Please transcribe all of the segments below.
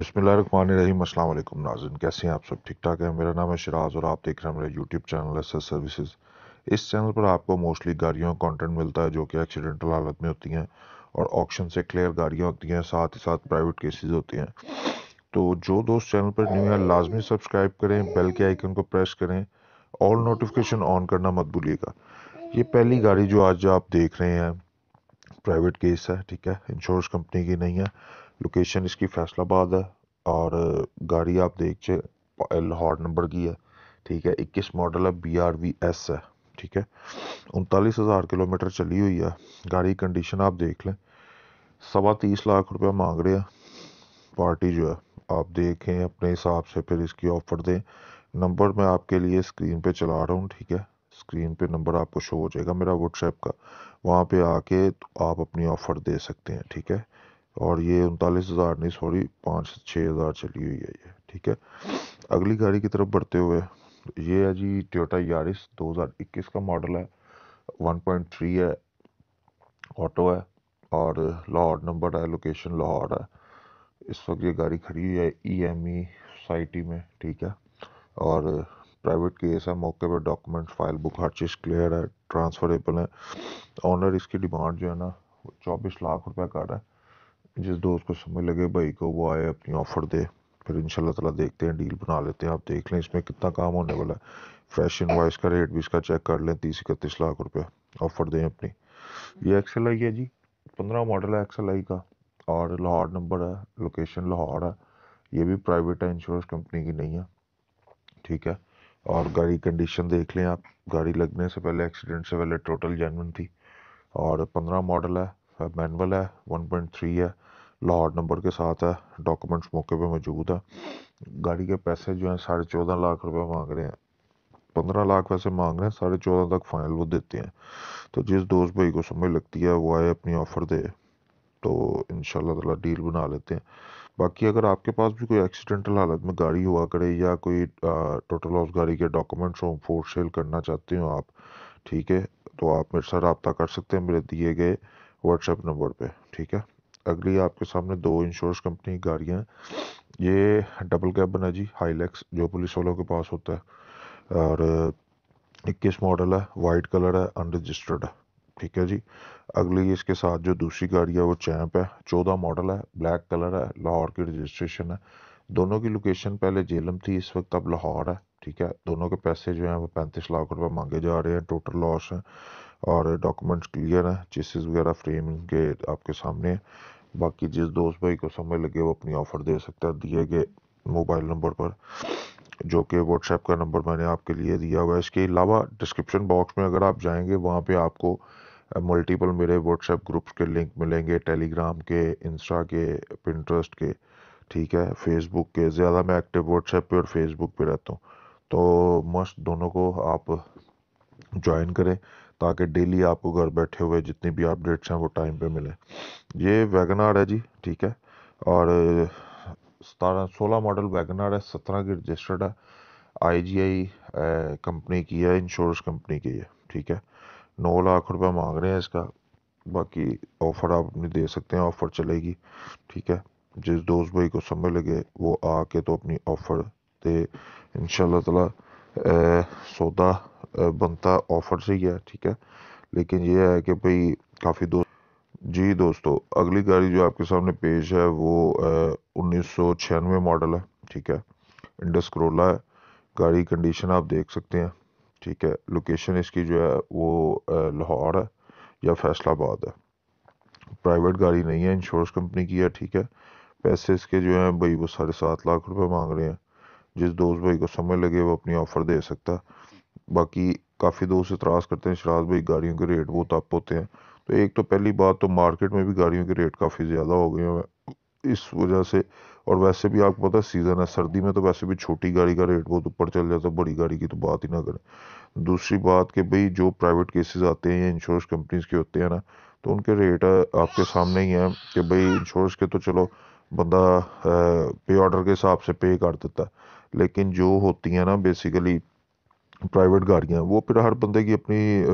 بسم اللہ الرحمن الرحیم السلام علیکم ناظرین کیسے ہیں آپ سب ٹھیک ٹھاک ہیں میرا نام ہے شراز اور آپ دیکھ رہے ہیں میرا YouTube channel S S services اس چینل پر آپ کو موسٹلی گاڑیوں کا کانٹینٹ ملتا ہے جو کہ ایکسیڈنٹل حالت میں ہوتی ہیں اور آکشن سے کلیئر گاڑیاں ہوتی ہیں ساتھ ہی ساتھ پرائیویٹ کیسز ہوتی ہیں تو جو دوست چینل پر نیو ہے لازمی سبسکرائب کریں بیل کے آئیکن کو پریس کریں آل نوٹیفکیشن آن کرنا مت بھولیے گا یہ پہلی گاڑی جو آج جو آپ دیکھ رہے ہیں پرائیویٹ کیس ہے ٹھیک ہے انشورنس کمپنی کی نہیں ہے لوکیشن اس کی فیصلہ آباد ہے اور گاڑی آپ دیکھ جائے لاہور نمبر کی ہے ٹھیک ہے اکیس ماڈل ہے بی آر وی ایس ہے ٹھیک ہے انتالیس ہزار کلو میٹر چلی ہوئی ہے گاڑی کنڈیشن آپ دیکھ لیں سوا تیس لاکھ روپیہ مانگ رہے ہیں پارٹی جو ہے آپ دیکھیں اپنے حساب سے پھر اس کی آفر دیں نمبر میں آپ کے لیے اسکرین پہ چلا رہا ہوں ٹھیک ہے اسکرین پہ نمبر آپ کو شو ہو جائے گا میرا واٹس ایپ کا وہاں پہ آ کے آپ اپنی آفر دے سکتے ہیں ٹھیک ہے اور یہ انتالیس ہزار نہیں سوری پانچ چھ ہزار چلی ہوئی ہے یہ ٹھیک ہے اگلی گاڑی کی طرف بڑھتے ہوئے یہ ہے جی یارس دو ہزار اکیس کا ماڈل ہے ون پوائنٹ تھری ہے آٹو ہے اور لاہور نمبر ہے لوکیشن لاہور ہے اس وقت یہ گاڑی کھڑی ہوئی ہے ای ایم ای سائٹی میں ٹھیک ہے اور پرائیویٹ کیس ہے موقع پہ ڈاکومنٹ فائل بک ہر چیز کلیئر ہے ٹرانسفریبل ہے آنر اس کی ڈیمانڈ جو ہے نا چوبیس لاکھ روپے کر رہا ہے جس دوست کو سمجھ لگے بھائی کو وہ آئے اپنی آفر دے پھر ان شاء اللہ تعالیٰ دیکھتے ہیں ڈیل بنا لیتے ہیں آپ دیکھ لیں اس میں کتنا کام ہونے والا ہے ان وائس کا ریٹ بھی اس کا چیک کر لیں تیس اکتیس لاکھ روپے آفر دیں اپنی یہ ایکس ایل آئی ہے جی پندرہ ماڈل ہے ایکس ایل آئی کا اور لاہور نمبر ہے لوکیشن لاہور ہے یہ بھی پرائیویٹ ہے انشورنس کمپنی کی نہیں ہے ٹھیک ہے اور گاڑی کنڈیشن دیکھ لیں آپ گاڑی لگنے سے پہلے ایکسیڈنٹ سے پہلے ٹوٹل جینون تھی اور پندرہ ماڈل ہے مینول ہے ون پوائنٹ تھری ہے لاہور نمبر کے ساتھ ہے ڈاکومنٹس موقع پہ موجود ہیں گاڑی کے پیسے جو ہیں ساڑھے چودہ لاکھ روپے مانگ رہے ہیں پندرہ لاکھ پیسے مانگ رہے ہیں ساڑھے چودہ تک فائنل وہ دیتے ہیں تو جس دوست بھائی کو سمجھ لگتی ہے وہ آئے اپنی آفر دے تو ان شاء اللہ تعالیٰ ڈیل بنا لیتے ہیں باقی اگر آپ کے پاس بھی کوئی ایکسیڈنٹل حالت میں گاڑی ہوا کرے یا کوئی ٹوٹل لاس گاڑی کے ڈاکومنٹس ہوں فور سیل کرنا چاہتے ہوں آپ ٹھیک ہے تو آپ میرے ساتھ رابطہ کر سکتے ہیں میرے دیے گئے واٹس ایپ نمبر پہ ٹھیک ہے اگلی آپ کے سامنے دو انشورس کمپنی کی گاڑیاں یہ ڈبل کیبن ہے جی ہائی لیکس جو پولیس والوں کے پاس ہوتا ہے اور اکیس ماڈل ہے وائٹ کلر ہے انرجسٹرڈ ہے ٹھیک ہے جی اگلی اس کے ساتھ جو دوسری گاڑی ہے وہ چیمپ ہے چودہ ماڈل ہے بلیک کلر ہے لاہور کی رجسٹریشن ہے دونوں کی لوکیشن پہلے جیلم تھی اس وقت اب لاہور ہے ٹھیک ہے دونوں کے پیسے جو ہیں وہ پینتیس لاکھ روپے مانگے جا رہے ہیں ٹوٹل لاس ہیں اور ڈاکومنٹس کلیئر ہیں چیسز وغیرہ فریم کے آپ کے سامنے باقی جس دوست بھائی کو سمجھ لگے وہ اپنی آفر دے سکتا ہے دیے گئے موبائل نمبر پر جو کہ واٹس ایپ کا نمبر میں نے آپ کے لیے دیا ہوا ہے اس کے علاوہ ڈسکرپشن باکس میں اگر آپ جائیں گے وہاں پہ آپ کو ملٹیپل میرے واٹس ایپ گروپس کے لنک ملیں گے ٹیلی گرام کے انسٹا کے پنٹرسٹ کے ٹھیک ہے فیس بک کے زیادہ میں ایکٹیو واٹس ایپ پہ اور فیس بک پہ رہتا ہوں تو مسٹ دونوں کو آپ جوائن کریں تاکہ ڈیلی آپ کو گھر بیٹھے ہوئے جتنی بھی اپڈیٹس ہیں وہ ٹائم پہ ملیں یہ ویگن آر ہے جی ٹھیک ہے اور ستارہ سولہ ماڈل ویگن آر ہے سترہ کی رجسٹرڈ ہے آئی جی آئی کمپنی کی ہے انشورنس کمپنی کی ہے ٹھیک ہے نو لاکھ روپے مانگ رہے ہیں اس کا باقی آفر آپ اپنی دے سکتے ہیں آفر چلے گی ٹھیک ہے جس دوست بھائی کو سمجھ لگے وہ آ کے تو اپنی آفر دے ان شاء اللہ تعالیٰ سودا بنتا آفر سے ہی ہے ٹھیک ہے لیکن یہ ہے کہ بھائی کافی دوست جی دوستو اگلی گاڑی جو آپ کے سامنے پیش ہے وہ انیس سو چھیانوے ماڈل ہے ٹھیک ہے انڈس کرولا ہے گاڑی کنڈیشن آپ دیکھ سکتے ہیں ٹھیک ہے لوکیشن اس کی جو ہے وہ لاہور ہے یا فیصلہ آباد ہے پرائیویٹ گاڑی نہیں ہے انشورنس کمپنی کی ہے ٹھیک ہے پیسے اس کے جو ہیں بھائی وہ ساڑھے سات لاکھ روپے مانگ رہے ہیں جس دوست بھائی کو سمجھ لگے وہ اپنی آفر دے سکتا باقی کافی دور سے تراش کرتے ہیں شراز بھائی گاڑیوں کے ریٹ بہت اپ ہوتے ہیں تو ایک تو پہلی بات تو مارکیٹ میں بھی گاڑیوں کے ریٹ کافی زیادہ ہو گئے ہیں اس وجہ سے اور ویسے بھی آپ کو پتا سیزن ہے سردی میں تو ویسے بھی چھوٹی گاڑی کا ریٹ بہت اوپر چل جاتا ہے بڑی گاڑی کی تو بات ہی نہ کریں دوسری بات کہ بھئی جو پرائیویٹ کیسز آتے ہیں یا انشورنس کمپنیز کے ہوتے ہیں نا تو ان کے ریٹ آپ کے سامنے ہی ہیں کہ بھائی انشورنس کے تو چلو بندہ پے آرڈر کے حساب سے پے کر دیتا ہے لیکن جو ہوتی ہیں نا بیسیکلی پرائیویٹ گاڑیاں ہیں وہ پھر ہر بندے کی اپنی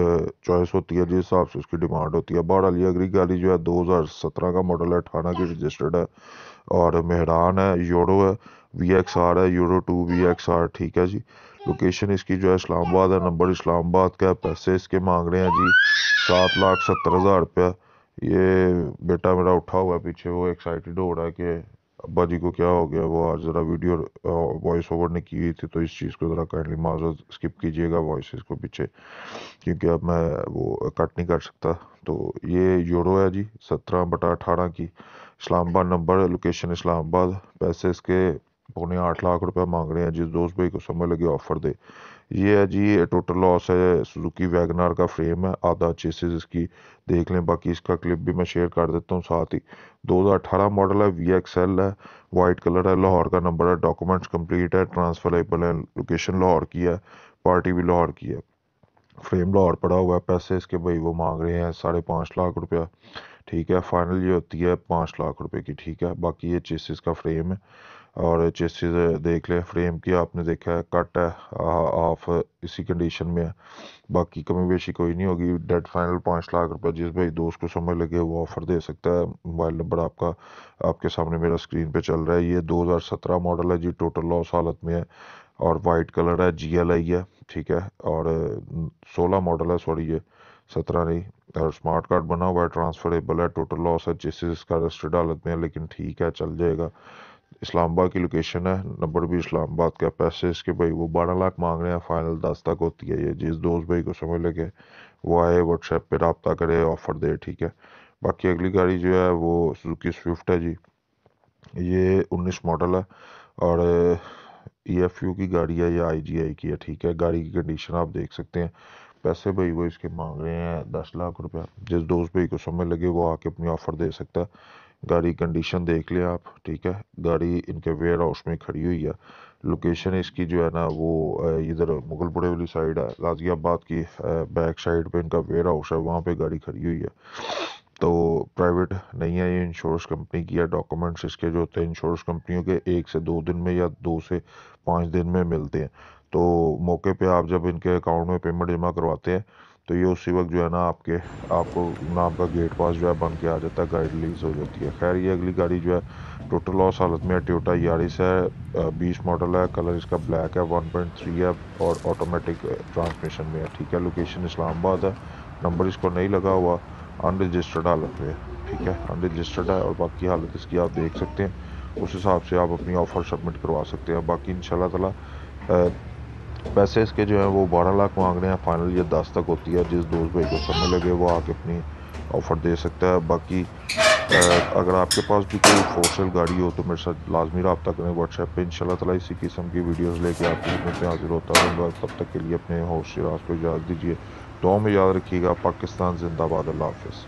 چوائس ہوتی ہے جس حساب سے اس کی ڈیمانڈ ہوتی ہے باہر یہ اگری گاڑی جو ہے دو ہزار سترہ کا ماڈل ہے اٹھانا کی رجسٹرڈ ہاں۔ ہے اور مہران ہے یورو ہے وی ایکس آر ہے یورو ٹو ہاں۔ وی ایکس آر ٹھیک ہے جی لوکیشن اس کی جو ہے اسلام آباد ہے نمبر اسلام آباد ہے پیسے اس کے مانگ رہے ہیں جی سات لاکھ ستر ہزار روپیہ یہ بیٹا میرا اٹھا ہوا ہے پیچھے وہ ایکسائٹیڈ ہو رہا ہے کہ ابا جی کو کیا ہو گیا وہ آج ذرا ویڈیو وائس اوور نے کی ہوئی تھی تو اس چیز کو ذرا کائنڈلی معذرت اسکپ کیجیے گا وائسز کو پیچھے کیونکہ اب میں وہ کٹ نہیں کر سکتا تو یہ یورو ہے جی سترہ بٹا اٹھارہ کی اسلام آباد نمبر لوکیشن اسلام آباد پیسے اس کے پونے آٹھ لاکھ روپے مانگ رہے ہیں جس دوست بھائی کو سمجھ لگے آفر دے یہ ہے جی ٹوٹل لاس ہے سزوکی ویگنار کا فریم ہے آدھا چیسز اس کی دیکھ لیں باقی اس کا کلپ بھی میں شیئر کر دیتا ہوں ساتھ ہی دو ہزار اٹھارہ ماڈل ہے وی ایکس ایل ہے وائٹ کلر ہے لاہور کا نمبر ہے ڈاکومنٹس کمپلیٹ ہے ٹرانسفر ایبل ہے لوکیشن لاہور کی ہے پارٹی بھی لاہور کی ہے فریم لاہور پڑا ہوا ہے پیسے اس کے بھائی وہ مانگ رہے ہیں ساڑھے پانچ لاکھ روپیہ ٹھیک ہے فائنل یہ ہوتی ہے پانچ لاکھ روپے کی ٹھیک ہے باقی یہ چیسز کا فریم ہے اور جس چیز دیکھ لیں فریم کی آپ نے دیکھا ہے کٹ ہے آف اسی کنڈیشن میں ہے باقی کمی بیشی کوئی نہیں ہوگی ڈیڈ فائنل پانچ لاکھ روپے جس بھائی دوست کو سمجھ لگے وہ آفر دے سکتا ہے موبائل نمبر آپ کا آپ کے سامنے میرا اسکرین پہ چل رہا ہے یہ دو ہزار سترہ ماڈل ہے جی ٹوٹل لاس حالت میں ہے اور وائٹ کلر ہے جی ایل آئی ہے ٹھیک ہے اور سولہ ماڈل ہے سوری یہ سترہ نہیں اور اسمارٹ کارڈ بنا ہوا ہے ٹرانسفریبل ہے ٹوٹل لاس ہے جس اس کا رجسٹرڈ حالت میں ہے لیکن ٹھیک ہے چل جائے گا اسلام آباد کی لوکیشن ہے نمبر بھی اسلام آباد کا پیسے اس کے بھائی وہ بارہ لاکھ مانگ رہے ہیں فائنل دس تک ہوتی ہے یہ جس دوست بھائی کو سمجھ لگے وہ آئے واٹس ایپ پہ رابطہ کرے آفر دے ٹھیک ہے باقی اگلی گاڑی جو ہے وہ سوکی سوئفٹ ہے جی یہ انیس ماڈل ہے اور ای ایف یو کی گاڑی ہے یا آئی جی آئی کی ہے ٹھیک ہے گاڑی کی کنڈیشن آپ دیکھ سکتے ہیں پیسے بھائی وہ اس کے مانگ رہے ہیں دس لاکھ روپیہ جس دوست بھائی کو سمجھ لگے وہ آ کے اپنی آفر دے سکتا ہے گاڑی کنڈیشن دیکھ لیں آپ ٹھیک ہے گاڑی ان کے ویئر ہاؤس میں کھڑی ہوئی ہے لوکیشن اس کی جو ہے نا وہ ادھر مغل پڑے والی سائڈ ہے غازی آباد کی بیک سائڈ پہ ان کا ویئر ہاؤس ہے وہاں پہ گاڑی کھڑی ہوئی ہے تو پرائیویٹ نہیں ہے یہ انشورنس کمپنی کی ہے ڈاکومنٹس اس کے جو ہوتے ہیں انشورنس کمپنیوں کے ایک سے دو دن میں یا دو سے پانچ دن میں ملتے ہیں تو موقع پہ آپ جب ان کے اکاؤنٹ میں پیمنٹ جمع کرواتے ہیں تو یہ اسی وقت جو ہے نا آپ کے آپ کو نا آپ کا گیٹ پاس جو ہے بن کے آ جاتا ہے گاڑی ریلیز ہو جاتی ہے خیر یہ اگلی گاڑی جو ہے ٹوٹل لاس حالت میں ٹیوٹا یارس ہے بیس ماڈل ہے کلر اس کا بلیک ہے ون پوائنٹ تھری ہے اور آٹومیٹک ٹرانسمیشن میں ہے ٹھیک ہے لوکیشن اسلام آباد ہے نمبر اس کو نہیں لگا ہوا ان رجسٹرڈ حالت میں ٹھیک ہے ان رجسٹرڈ ہے اور باقی حالت اس کی آپ دیکھ سکتے ہیں اس حساب سے آپ اپنی آفر سبمٹ کروا سکتے ہیں باقی ان شاء اللہ تعالیٰ پیسے اس کے جو ہیں وہ بارہ لاکھ مانگ رہے ہیں فائنل یہ دس تک ہوتی ہے جس دوست بھائی کو سمجھ لگے وہ آ کے اپنی آفر دے سکتا ہے باقی اگر آپ کے پاس بھی کوئی فور سیل گاڑی ہو تو میرے ساتھ لازمی رابطہ کریں واٹس ایپ پہ ان شاء اللہ تعالیٰ اسی قسم کی ویڈیوز لے کے آپ کی خدمت میں حاضر ہوتا ہے تب تک کے لیے اپنے راز کو اجازت دیجیے تو ہمیں یاد رکھیے گا پاکستان زندہ باد اللہ حافظ